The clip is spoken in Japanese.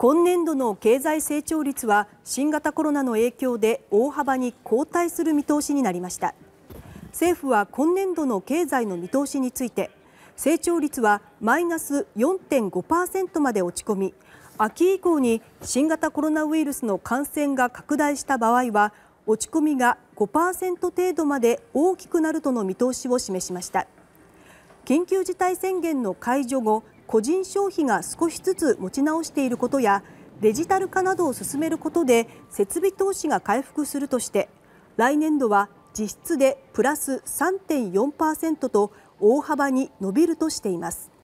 今年度の経済成長率は新型コロナの影響で大幅に後退する見通しになりました政府は今年度の経済の見通しについて成長率はマイナス4.5%まで落ち込み秋以降に新型コロナウイルスの感染が拡大した場合は落ち込みが5%程度まで大きくなるとの見通しを示しました緊急事態宣言の解除後個人消費が少しずつ持ち直していることやデジタル化などを進めることで設備投資が回復するとして来年度は実質でプラス3.4%と大幅に伸びるとしています。